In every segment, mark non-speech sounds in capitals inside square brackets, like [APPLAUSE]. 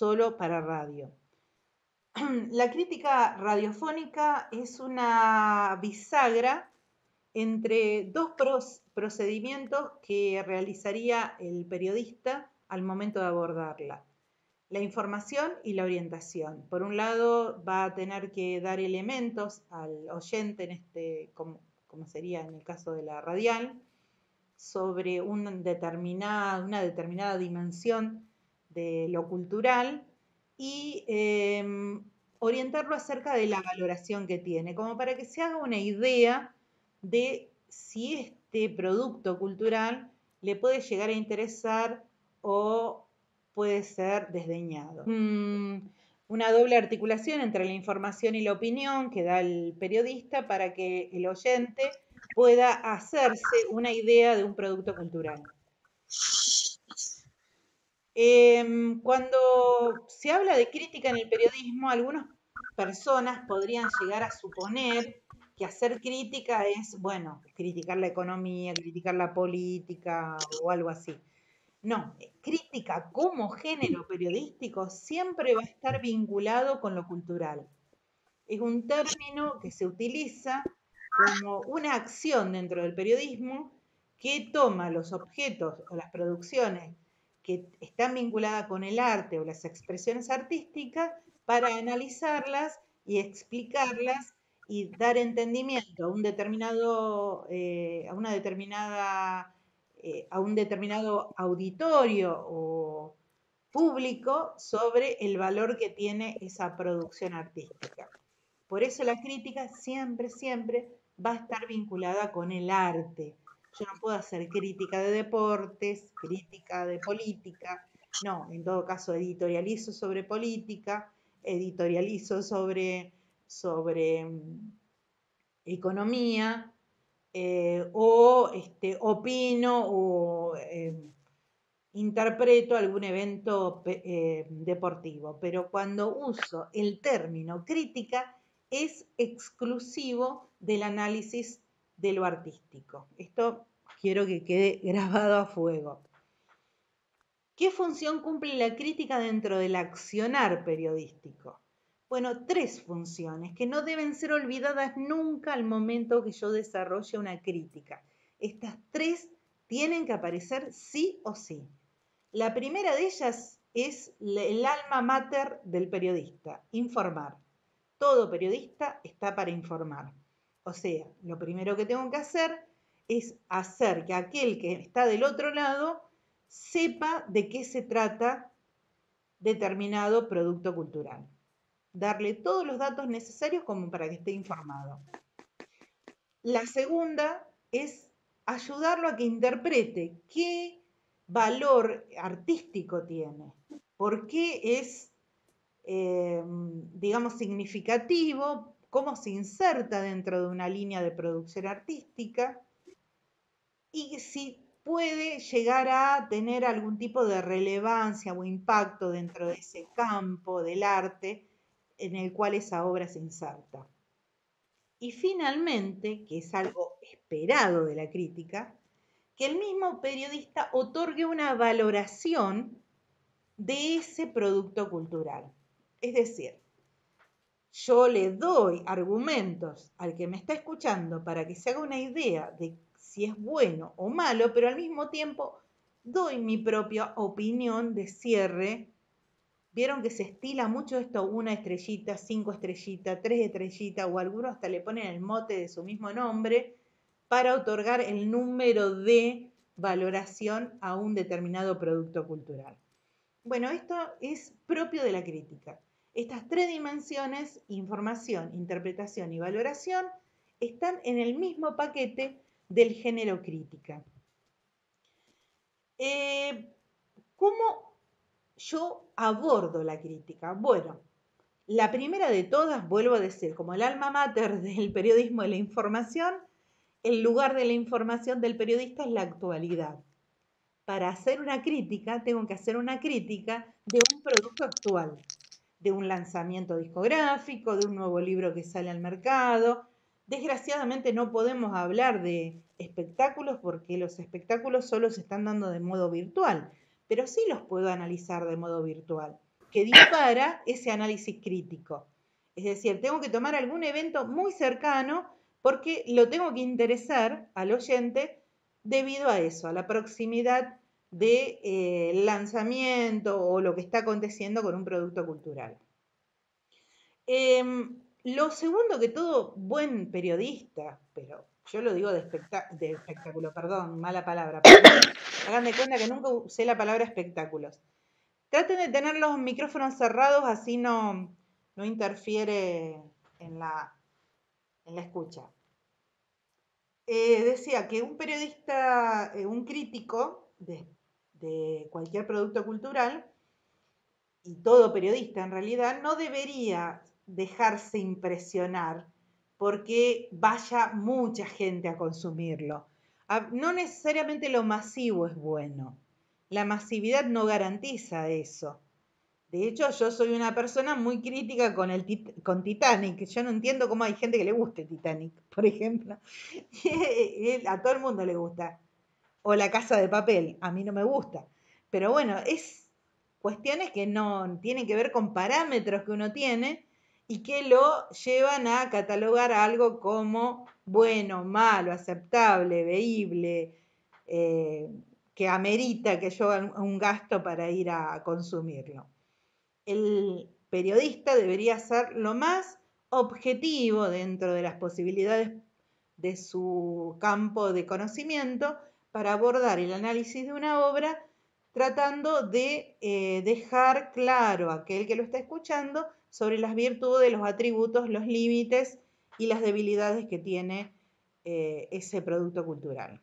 solo para radio. [CLEARS THROAT] La crítica radiofónica es una bisagra entre dos procedimientos que realizaría el periodista al momento de abordarla. La información y la orientación. Por un lado, va a tener que dar elementos al oyente, en este, como, sería en el caso de la radial, sobre una determinada dimensión de lo cultural y em, orientarlo acerca de la valoración que tiene, como para que se haga una idea de si este producto cultural le puede llegar a interesar o puede ser desdeñado. Mm. una doble articulación entre la información y la opinión que da el periodista para que el oyente pueda hacerse una idea de un producto cultural. Em, cuando se habla de crítica en el periodismo, algunas personas podrían llegar a suponer que hacer crítica es, bueno, criticar la economía, criticar la política o algo así. No, eh, crítica como género periodístico siempre va a estar vinculado con lo cultural. Es un término que se utiliza como una acción dentro del periodismo que toma los objetos o las producciones están vinculadas con el arte o las expresiones artísticas para analizarlas y explicarlas y dar entendimiento a un determinado, eh, a una determinada, eh, a un determinado auditorio o público sobre el valor que tiene esa producción artística. Por eso la crítica siempre, siempre va a estar vinculada con el arte, yo no puedo hacer crítica de deportes, crítica de política. No, en todo caso editorializo sobre política, editorializo sobre, sobre mm, economía, eh, o este, opino o em, interpreto algún evento eh, deportivo. Pero cuando uso el término crítica es exclusivo del análisis de lo artístico. Esto quiero que quede [LAUGHS] grabado a fuego. ¿Qué función cumple la crítica dentro del accionar periodístico? Bueno, tres funciones que no deben ser olvidadas nunca al momento que yo desarrolle una crítica. Estas tres tienen que aparecer sí o sí. La primera de ellas es el alma mater del periodista, informar. Todo periodista está para informar. O sea, lo primero que tengo que hacer es hacer que aquel que está del otro lado sepa de qué se trata determinado producto cultural. Darle todos los datos necesarios como para que esté informado. La segunda es ayudarlo a que interprete qué valor artístico tiene, por qué es, eh, digamos, significativo, cómo se inserta dentro de una línea de producción artística y si puede llegar a tener algún tipo de relevancia o impacto dentro de ese campo del arte en el cual esa obra se inserta. Y finalmente, que es algo esperado de la crítica, que el mismo periodista otorgue una valoración de ese producto cultural. Es decir, yo le doy argumentos al que me está escuchando para que se haga una idea de si es bueno o malo, pero al mismo tiempo doy mi propia opinión de cierre. Vieron que se estila mucho esto, una estrellita, cinco estrellitas, tres estrellitas, o algunos hasta le ponen el mote de su mismo nombre para otorgar el número de valoración a un determinado producto cultural. Bueno, esto es propio de la crítica. Estas tres dimensiones, información, interpretación y valoración, están en el mismo paquete del género crítica. Eh, ¿Cómo yo abordo la crítica? Bueno, la primera de todas, vuelvo a decir, como el alma mater del periodismo de la información, el lugar de la información del periodista es la actualidad. Para hacer una crítica, tengo que hacer una crítica de un producto actual de un lanzamiento discográfico, de un nuevo libro que sale al mercado. Desgraciadamente no podemos hablar de espectáculos porque los espectáculos solo se están dando de modo virtual, pero sí los puedo analizar de modo virtual, que dispara ese análisis crítico. Es decir, tengo que tomar algún evento muy cercano porque lo tengo que interesar al oyente debido a eso, a la proximidad de eh, lanzamiento o lo que está aconteciendo con un producto cultural. Em, lo segundo que todo buen periodista, pero yo lo digo de, de espectáculo, perdón, mala palabra, [COUGHS] hagan de cuenta que nunca usé la palabra espectáculos. Traten de tener los micrófonos cerrados, así no, no interfiere en la, en la escucha. Eh, decía que un periodista, eh, un crítico de, de cualquier producto cultural, y todo periodista en realidad, no debería dejarse impresionar porque vaya mucha gente a consumirlo. Ah, no necesariamente lo masivo es bueno. La masividad no garantiza eso. De hecho, yo soy una persona muy crítica con, el con Titanic. Yo no entiendo cómo hay gente que le guste Titanic, [LAUGHS] por ejemplo. [LAUGHS] a todo el mundo le gusta o la casa de papel, a mí no me gusta. Pero bueno, es cuestiones que no tienen que ver con parámetros que uno tiene y que lo llevan a catalogar algo como bueno, malo, aceptable, veíble, eh, que amerita que yo haga un gasto para ir a consumirlo. El periodista debería ser lo más objetivo dentro de las posibilidades de su campo de conocimiento para abordar el análisis de una obra tratando de eh, dejar claro a aquel que lo está escuchando sobre las virtudes, los atributos, los límites y las debilidades que tiene eh, ese producto cultural.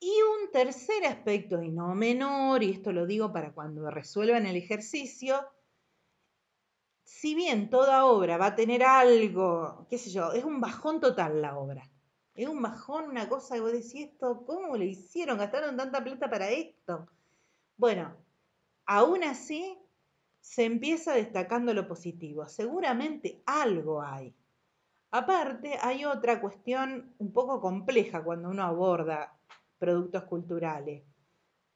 Y un tercer aspecto, y no menor, y esto lo digo para cuando resuelvan el ejercicio, si bien toda obra va a tener algo, qué sé yo, es un bajón total la obra es un majón, una cosa que vos decís esto, ¿cómo le hicieron? ¿Gastaron tanta plata para esto? Bueno, aún así se empieza destacando lo positivo. Seguramente algo hay. Aparte, hay otra cuestión un poco compleja cuando uno aborda productos culturales,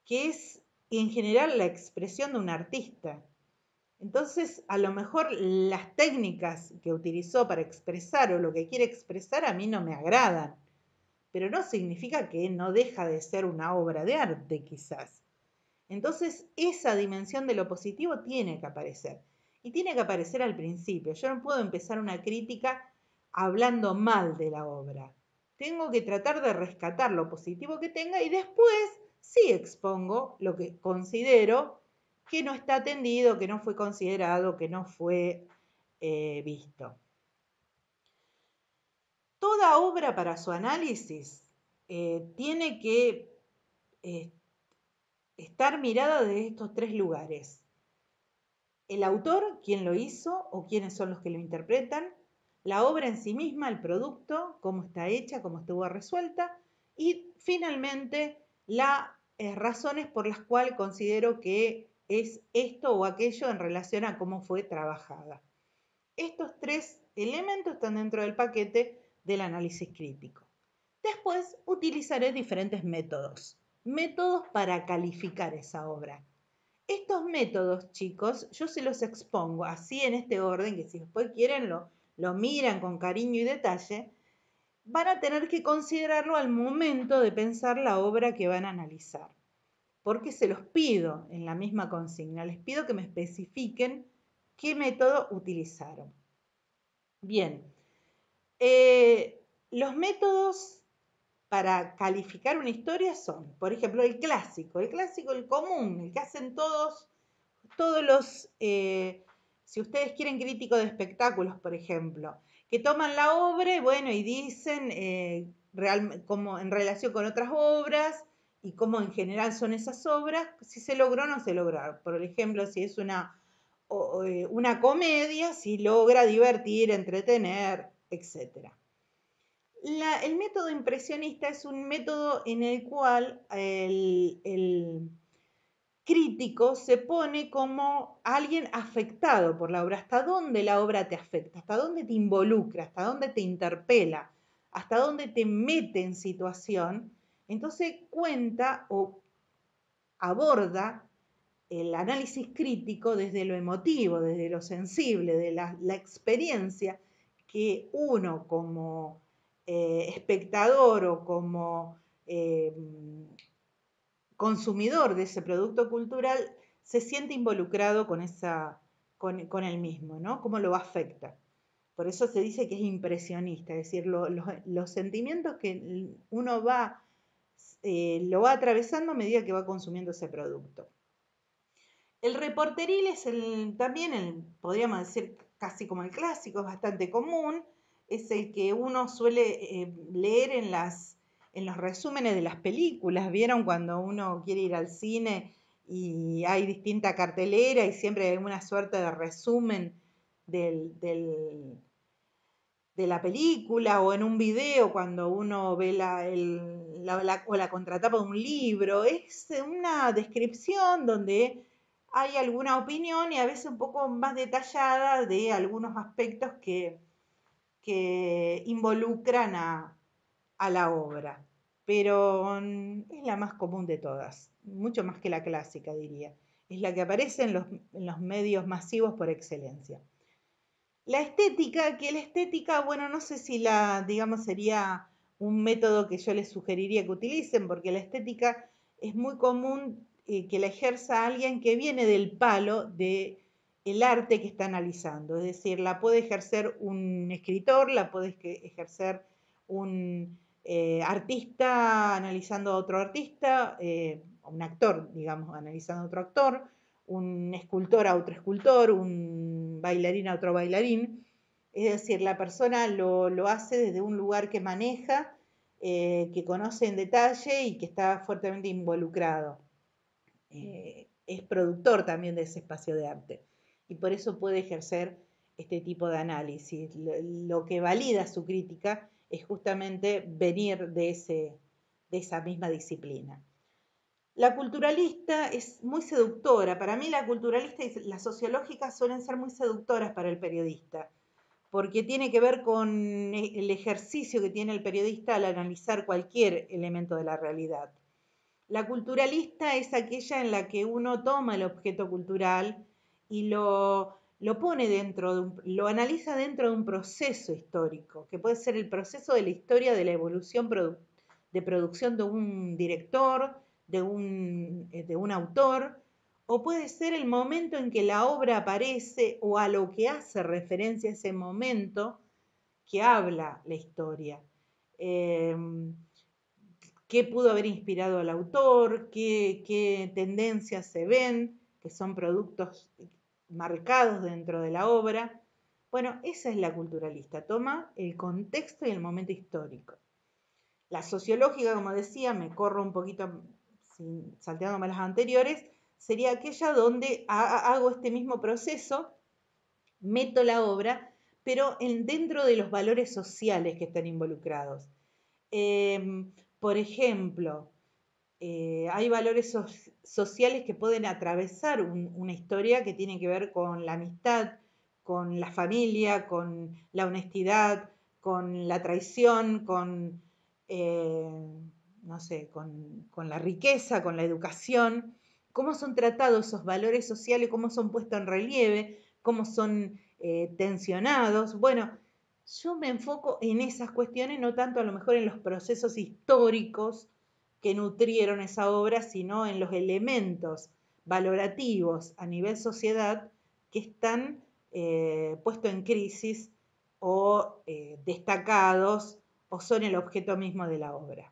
que es en general la expresión de un artista. Entonces, a lo mejor las técnicas que utilizó para expresar o lo que quiere expresar a mí no me agradan, pero no significa que no deja de ser una obra de arte quizás. Entonces, esa dimensión de lo positivo tiene que aparecer. Y tiene que aparecer al principio. Yo no puedo empezar una crítica hablando mal de la obra. Tengo que tratar de rescatar lo positivo que tenga y después sí expongo lo que considero que no está atendido, que no fue considerado, que no fue eh, visto. Toda obra para su análisis eh, tiene que eh, estar mirada desde estos tres lugares. El autor, quién lo hizo o quiénes son los que lo interpretan, la obra en sí misma, el producto, cómo está hecha, cómo estuvo resuelta y finalmente las razones por las cuales considero que es esto o aquello en relación a cómo fue trabajada. Estos tres elementos están dentro del paquete del análisis crítico. Después utilizaré diferentes métodos, métodos para calificar esa obra. Estos métodos, chicos, yo se los expongo así en este orden, que si después quieren lo, lo miran con cariño y detalle, van a tener que considerarlo al momento de pensar la obra que van a analizar porque se los pido en la misma consigna, les pido que me especifiquen qué método utilizaron. Bien, eh, los métodos para calificar una historia son, por ejemplo, el clásico, el clásico, el común, el que hacen todos, todos los, eh, si ustedes quieren crítico de espectáculos, por ejemplo, que toman la obra, bueno, y dicen eh, como en relación con otras obras, y cómo en general son esas obras, pues, si se logró o no se logró. Por ejemplo, si es una, eh, una comedia, si logra divertir, entretener, etc. el método impresionista es un método en el cual el crítico se pone como alguien afectado por la obra, hasta dónde la obra te afecta, hasta dónde te involucra, hasta dónde te interpela, hasta dónde te mete en situación entonces cuenta o aborda el análisis crítico desde lo emotivo, desde lo sensible, de la, experiencia que uno como eh, espectador o como eh, consumidor de ese producto cultural se siente involucrado con, esa, con, el mismo, ¿no? Cómo lo afecta. Por eso se dice que es impresionista, es decir, los sentimientos que uno va eh, lo va atravesando a medida que va consumiendo ese producto. El reporteril es también, el, podríamos decir, casi como el clásico, es bastante común, es el que uno suele eh, leer en, las, en los resúmenes de las películas. ¿Vieron cuando uno quiere ir al cine y hay distinta cartelera y siempre hay una suerte de resumen del, de la película o en un video cuando uno ve la, el, o la contratapa de un libro, es eh, una descripción donde hay alguna opinión y a veces un poco más detallada de algunos aspectos que, involucran a, la obra, pero mm, es la más común de todas, mucho más que la clásica, diría. Es la que aparece en los, en los, medios masivos por excelencia. La estética, que la estética, bueno, no sé si la, digamos, sería un método que yo les sugeriría que utilicen, porque la estética es muy común eh, que la ejerza alguien que viene del palo de el arte que está analizando, es decir, la puede ejercer un escritor, la puede ejercer un eh, artista analizando a otro artista, eh, un actor, digamos, analizando a otro actor, un escultor a otro escultor, un bailarín a otro bailarín, es decir, la persona lo, hace desde un lugar que maneja, eh, que conoce en detalle y que está fuertemente involucrado. Eh, es productor también de ese espacio de arte y por eso puede ejercer este tipo de análisis. Lo, que valida su crítica es justamente venir de, ese, de esa misma disciplina. La culturalista es muy seductora. Para mí la culturalista y la sociológica suelen ser muy seductoras para el periodista porque tiene que ver con e-, el ejercicio que tiene el periodista al analizar cualquier elemento de la realidad. La culturalista es aquella en la que uno toma el objeto cultural y lo, lo pone dentro, de lo analiza dentro de un proceso histórico, que puede ser el proceso de la historia de la evolución de producción de un director, de un autor, o puede ser el momento en que la obra aparece o a lo que hace referencia ese momento que habla la historia. Em, ¿Qué pudo haber inspirado al autor? ¿Qué, tendencias se ven? Que son productos marcados dentro de la obra. Bueno, esa es la culturalista. Toma el contexto y el momento histórico. La sociológica, como decía, me corro un poquito sin, salteándome las anteriores, sería aquella donde hago este mismo proceso, meto la obra, pero en, dentro de los valores sociales que están involucrados. Em, por ejemplo, eh, hay valores sociales que pueden atravesar una historia que tiene que ver con la amistad, con la familia, con la honestidad, con la traición, con, eh, no sé, con, con, la riqueza, con la educación cómo son tratados esos valores sociales, cómo son puestos en relieve, cómo son eh, tensionados. Bueno, yo me enfoco en esas cuestiones, no tanto a lo mejor en los procesos históricos que nutrieron esa obra, sino en los elementos valorativos a nivel sociedad que están eh, puestos en crisis o eh, destacados o son el objeto mismo de la obra.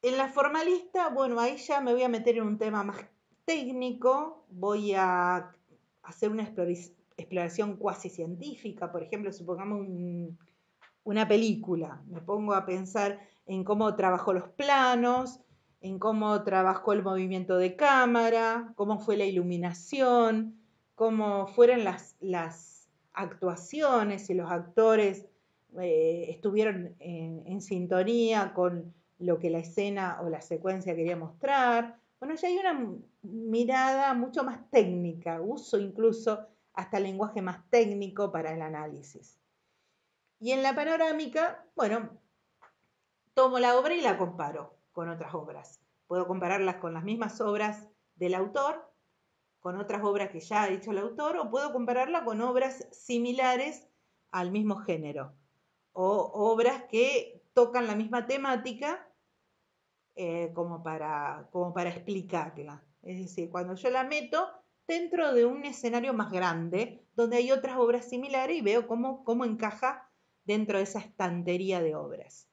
En la formalista, bueno, ahí ya me voy a meter en un tema más técnico, voy a hacer una exploración cuasi científica, por ejemplo, supongamos una película, me pongo a pensar en cómo trabajó los planos, en cómo trabajó el movimiento de cámara, cómo fue la iluminación, cómo fueron las, actuaciones, y los actores eh, estuvieron en, sintonía con lo que la escena o la secuencia quería mostrar. Bueno, ya hay una mirada mucho más técnica, uso incluso hasta lenguaje más técnico para el análisis. Y en la panorámica, bueno, tomo la obra y la comparo con otras obras. Puedo compararlas con las mismas obras del autor, con otras obras que ya ha dicho el autor, o puedo compararla con obras similares al mismo género, o obras que tocan la misma temática, eh, como, para, como para explicarla. Es decir, cuando yo la meto dentro de un escenario más grande, donde hay otras obras similares y veo cómo, cómo encaja dentro de esa estantería de obras.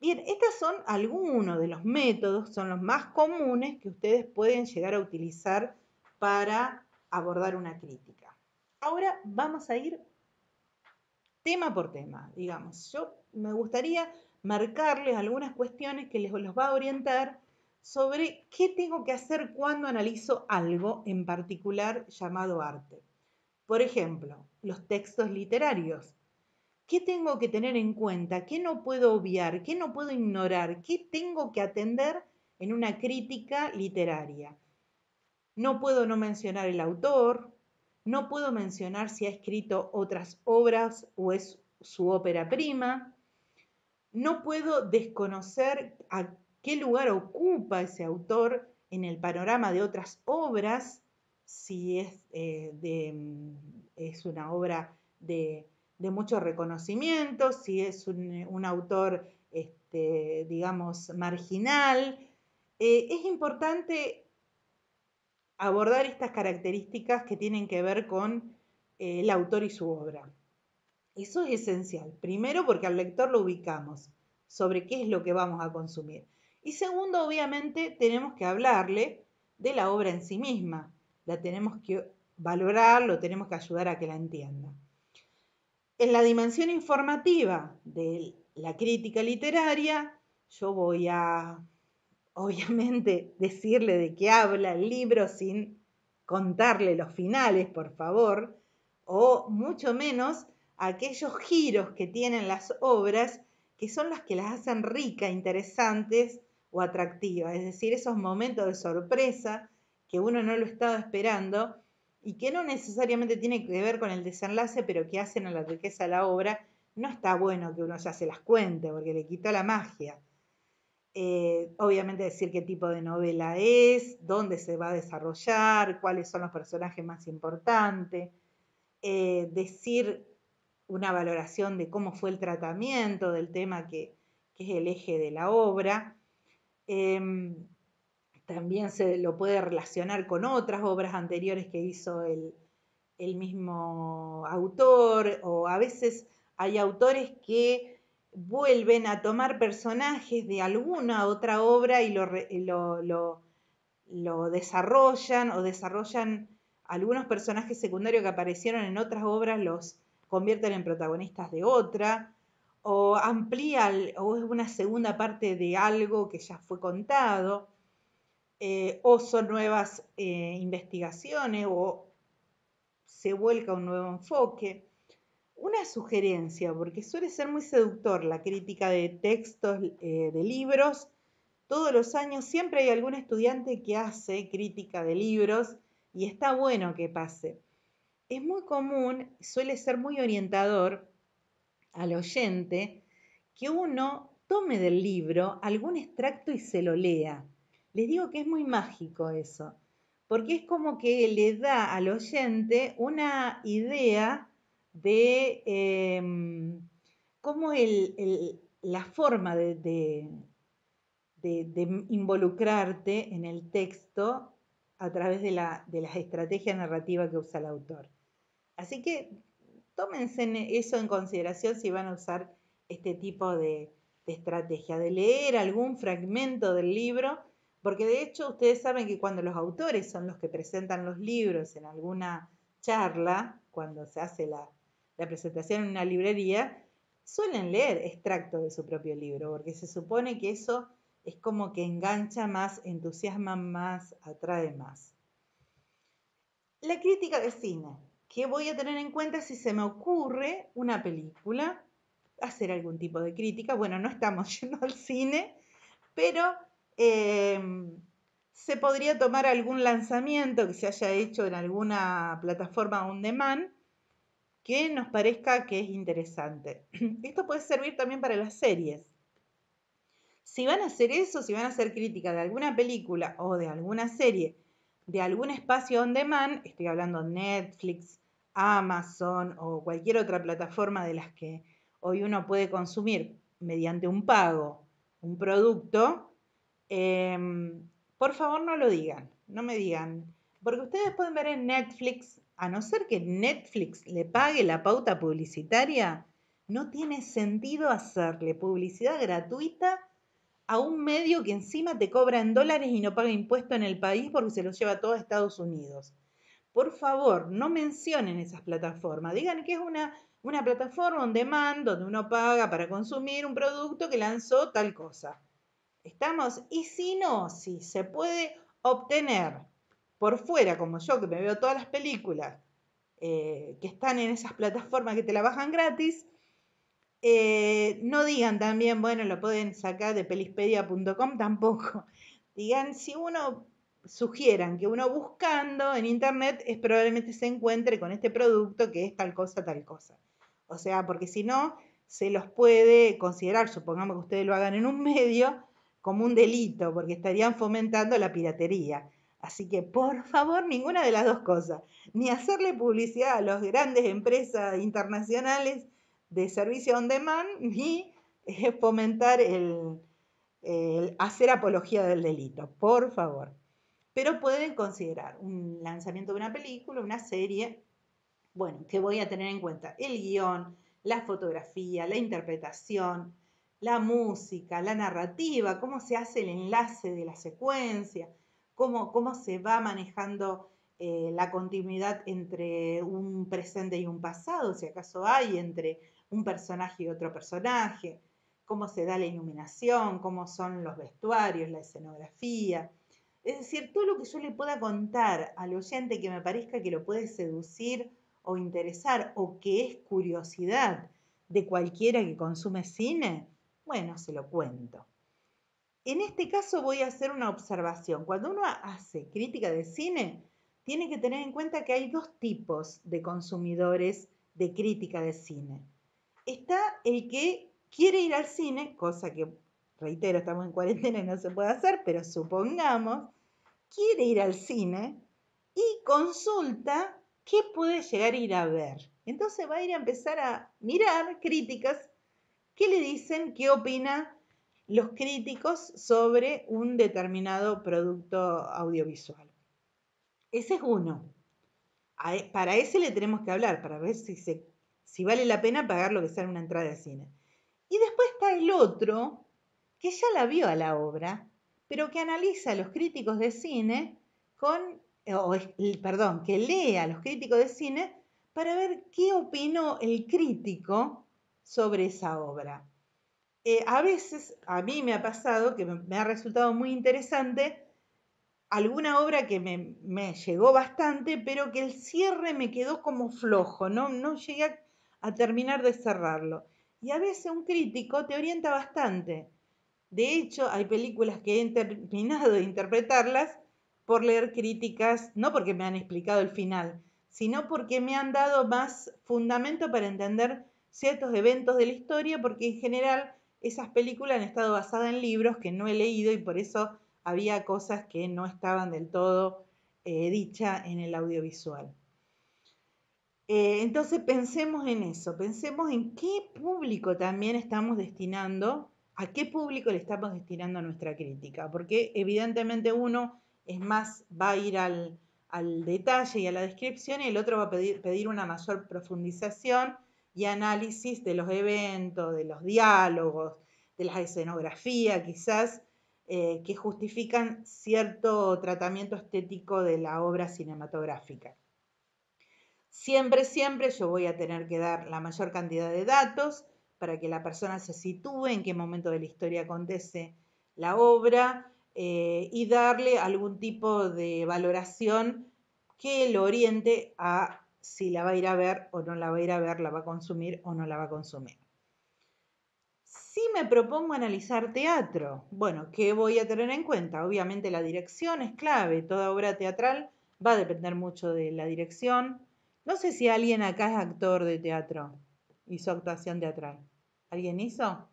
Bien, estos son algunos de los métodos, son los más comunes que ustedes pueden llegar a utilizar para abordar una crítica. Ahora vamos a ir tema por tema, digamos. Yo me gustaría marcarles algunas cuestiones que les los va a orientar sobre qué tengo que hacer cuando analizo algo en particular llamado arte. Por ejemplo, los textos literarios. ¿Qué tengo que tener en cuenta? ¿Qué no puedo obviar? ¿Qué no puedo ignorar? ¿Qué tengo que atender en una crítica literaria? No puedo no mencionar el autor, no puedo mencionar si ha escrito otras obras o es su ópera prima, no puedo desconocer a qué lugar ocupa ese autor en el panorama de otras obras, si es, eh, mm, una obra de, mucho reconocimiento, si es un, autor, este, digamos, marginal. Eh, es importante abordar estas características que tienen que ver con eh, el autor y su obra. Eso es esencial. Primero porque al lector lo ubicamos sobre qué es lo que vamos a consumir. Y segundo, obviamente, tenemos que hablarle de la obra en sí misma. La tenemos que valorar, lo tenemos que ayudar a que la entienda. En la dimensión informativa de la crítica literaria, yo voy a, obviamente, [LAUGHS] decirle de qué habla el libro sin contarle los finales, por favor, o mucho menos aquellos giros que tienen las obras que son las que las hacen ricas, interesantes o atractivas, es decir, esos momentos de sorpresa que uno no lo estaba esperando y que no necesariamente tiene que ver con el desenlace, pero que hacen a la riqueza la obra, no está bueno que uno ya se las cuente porque le quita la magia. Eh, obviamente decir qué tipo de novela es, dónde se va a desarrollar, cuáles son los personajes más importantes, eh, decir una valoración de cómo fue el tratamiento del tema que, es el eje de la obra. Em, también se lo puede relacionar con otras obras anteriores que hizo el, mismo autor o a veces hay autores que vuelven a tomar personajes de alguna otra obra y lo, lo, lo desarrollan o desarrollan algunos personajes secundarios que aparecieron en otras obras, los convierten en protagonistas de otra, o amplía o es una segunda parte de algo que ya fue contado, eh, o son nuevas eh, investigaciones, o se vuelca un nuevo enfoque. Una sugerencia, porque suele ser muy seductor la crítica de textos, eh, de libros. Todos los años siempre hay algún estudiante que hace crítica de libros y está bueno que pase es muy común, suele ser muy orientador al oyente, que uno tome del libro algún extracto y se lo lea. Les digo que es muy mágico eso, porque es como que le da al oyente una idea de em, cómo la forma de, involucrarte en el texto a través de de la estrategia narrativa que usa el autor. Así que tómense eso en consideración si van a usar este tipo de, estrategia, de leer algún fragmento del libro, porque de hecho ustedes saben que cuando los autores son los que presentan los libros en alguna charla, cuando se hace la, la presentación en una librería, suelen leer extractos de su propio libro, porque se supone que eso es como que engancha más, entusiasma más, atrae más. La crítica de cine. Qué voy a tener en cuenta si se me ocurre una película, hacer algún tipo de crítica. Bueno, no estamos [LAUGHS] yendo al cine, pero em, se podría tomar algún lanzamiento que se haya hecho en alguna plataforma on demand que nos parezca que es interesante. [CLEARS THROAT] Esto puede servir también para las series. Si van a hacer eso, si van a hacer crítica de alguna película o de alguna serie, de algún espacio on demand, estoy hablando de Netflix, Amazon o cualquier otra plataforma de las que hoy uno puede consumir mediante un pago un producto, em, por favor no lo digan, no me digan, porque ustedes pueden ver en Netflix, a no ser que Netflix le pague la pauta publicitaria, no tiene sentido hacerle publicidad gratuita a un medio que encima te cobra en dólares y no paga impuesto en el país porque se lo lleva todo a Estados Unidos por favor, no mencionen esas plataformas. Digan que es una, una plataforma un demand donde uno paga para consumir un producto que lanzó tal cosa. ¿Estamos? Y si no, si se puede obtener por fuera, como yo que me veo todas las películas eh, que están en esas plataformas que te la bajan gratis, eh, no digan también, bueno, lo pueden sacar de pelispedia.com tampoco. [LAUGHS] Digan, si uno sugieran que uno buscando en internet es probablemente se encuentre con este producto que es tal cosa, tal cosa. O sea, porque si no, se los puede considerar, supongamos que ustedes lo hagan en un [LAUGHS] medio, como un delito, porque estarían fomentando la piratería. Así que, por favor, ninguna de las dos cosas. Ni hacerle publicidad a las grandes empresas internacionales de servicio on demand, [LAUGHS] ni eh, fomentar el, el hacer apología del delito. Por favor pero pueden considerar un lanzamiento de una película, una serie, bueno, que voy a tener en cuenta el guión, la fotografía, la interpretación, la música, la narrativa, cómo se hace el enlace de la secuencia, cómo, cómo se va manejando eh, la continuidad entre un presente y un pasado, si acaso hay, entre un personaje y otro personaje, cómo se da la iluminación, cómo son los vestuarios, la escenografía, es decir, todo lo que yo le pueda contar al oyente que me parezca que lo puede seducir o interesar o que es curiosidad de cualquiera que consume cine, bueno, se lo cuento. En este caso voy a hacer una observación. Cuando uno hace crítica de cine, tiene que tener en cuenta que hay dos tipos de consumidores de crítica de cine. Está el que quiere ir al cine, cosa que, reitero, estamos en cuarentena y no se puede hacer, pero supongamos, quiere ir al cine y consulta qué puede llegar a ir a ver. Entonces va a ir a empezar a mirar críticas que le dicen qué opina los críticos sobre un determinado producto audiovisual. Ese es uno. E, para ese le tenemos que hablar, para ver si, si vale la pena pagar lo que sale una entrada de cine. Y después está el otro, que ya la vio a la obra, pero que analiza a los críticos de cine con, eh, o, perdón, que lee a los críticos de cine para ver qué opinó el crítico sobre esa obra. Eh, a veces, a mí me ha pasado que me ha resultado muy interesante alguna obra que me, llegó bastante, pero que el cierre me quedó como flojo, no, no llegué a terminar de cerrarlo. Y a veces un crítico te orienta bastante de hecho, hay películas que he terminado de interpretarlas por leer críticas, no porque me han explicado el final, sino porque me han dado más fundamento para entender ciertos eventos de la historia, porque en general esas películas han estado basadas en libros que no he leído y por eso había cosas que no estaban del todo dichas eh, dicha en el audiovisual. Eh, entonces pensemos en eso, pensemos en qué público también estamos destinando a qué público le estamos destinando nuestra crítica, porque evidentemente uno es más, va a ir al, detalle y a la descripción y el otro va a pedir, una mayor profundización y análisis de los eventos, de los diálogos, de la escenografía quizás, eh, que justifican cierto tratamiento estético de la obra cinematográfica. Siempre, siempre yo voy a tener que dar la mayor cantidad de datos, para que la persona se sitúe en qué momento de la historia acontece la obra eh, y darle algún tipo de valoración que lo oriente a si la va a ir a ver o no la va a ir a ver, la va a consumir o no la va a consumir. Si me propongo analizar teatro, bueno, ¿qué voy a tener en cuenta? Obviamente la dirección es clave, toda obra teatral va a depender mucho de la dirección. No sé si alguien acá es actor de teatro hizo actuación teatral. ¿Alguien hizo?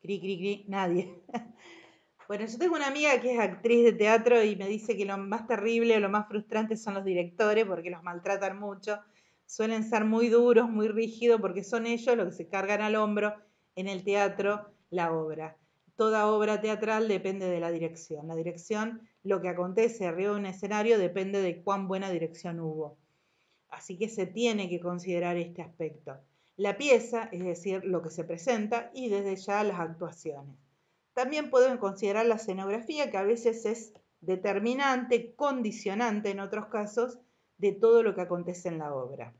Cri, cri, cri, nadie. [LAUGHS] bueno, yo tengo una amiga que es actriz de teatro y me dice que lo más terrible o lo más frustrante son los directores porque los maltratan mucho. Suelen ser muy duros, muy rígidos, porque son ellos los que se cargan al hombro en el teatro la obra. Toda obra teatral depende de la dirección. La dirección, lo que acontece arriba de un escenario, depende de cuán buena dirección hubo. Así que se tiene que considerar este aspecto. La pieza, es decir, lo que se presenta y desde ya las actuaciones. También pueden considerar la escenografía que a veces es determinante, condicionante en otros casos, de todo lo que acontece en la obra.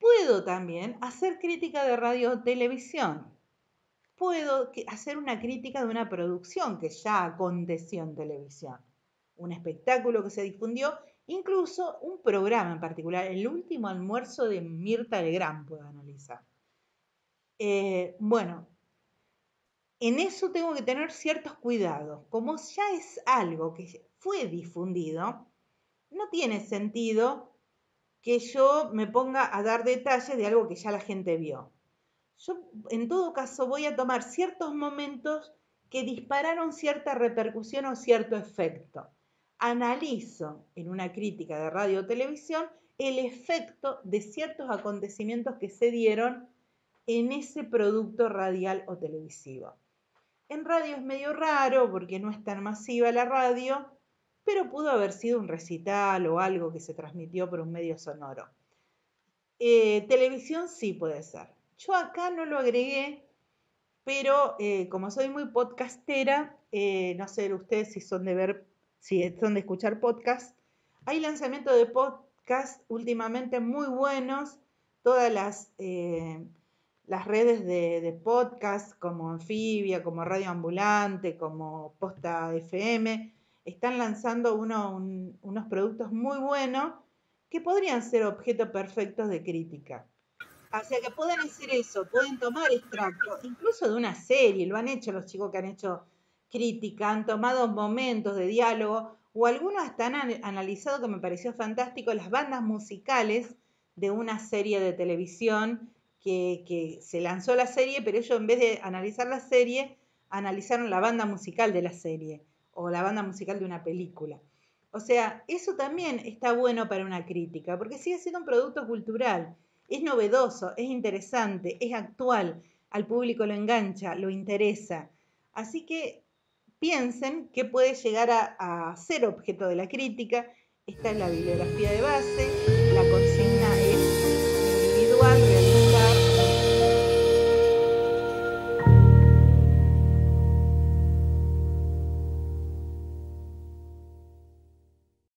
Puedo también hacer crítica de radio o televisión. Puedo hacer una crítica de una producción que ya aconteció en televisión. Un espectáculo que se difundió Incluso un programa en particular, el último almuerzo de Mirta Legrand, puedo analizar. Eh, bueno, en eso tengo que tener ciertos cuidados. Como ya es algo que fue difundido, no tiene sentido que yo me ponga a dar detalles de algo que ya la gente vio. Yo, en todo caso, voy a tomar ciertos momentos que dispararon cierta repercusión o cierto efecto analizo en una crítica de radio o televisión el efecto de ciertos acontecimientos que se dieron en ese producto radial o televisivo. En radio es medio raro porque no es tan masiva la radio, pero pudo haber sido un recital o algo que se transmitió por un medio sonoro. Eh, televisión sí puede ser. Yo acá no lo agregué, pero eh, como soy muy podcastera, eh, no sé ustedes si son de ver si son de escuchar podcast. Hay lanzamiento de podcast últimamente muy buenos. Todas las, eh, las redes de, de, podcast, como Anfibia, como Radio Ambulante, como Posta FM, están lanzando uno, unos productos muy buenos que podrían ser objetos perfectos de crítica. O sea que pueden hacer eso, pueden tomar extractos, incluso de una serie, lo han hecho los chicos que han hecho crítica, han tomado momentos de diálogo o algunos hasta han analizado, que me pareció fantástico, las bandas musicales de una serie de televisión que, que se lanzó la serie, pero ellos en vez de analizar la serie, analizaron la banda musical de la serie o la banda musical de una película. O sea, eso también está bueno para una crítica, porque sigue siendo un producto cultural, es novedoso, es interesante, es actual, al público lo engancha, lo interesa. Así que piensen que puede llegar a, ser objeto de la crítica. Esta es la bibliografía de base.